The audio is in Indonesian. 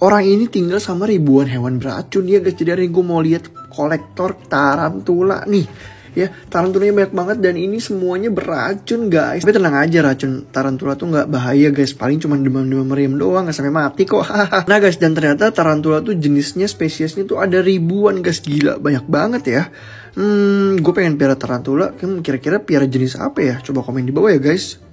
Orang ini tinggal sama ribuan hewan beracun ya guys. Jadi hari gue mau lihat kolektor tarantula nih. Ya, tarantulanya banyak banget dan ini semuanya beracun guys. Tapi tenang aja racun tarantula tuh nggak bahaya guys. Paling cuma demam-demam meriam doang nggak sampai mati kok. nah guys dan ternyata tarantula tuh jenisnya spesiesnya tuh ada ribuan guys gila banyak banget ya. Hmm, gue pengen piara tarantula. Kan kira-kira piara jenis apa ya? Coba komen di bawah ya guys.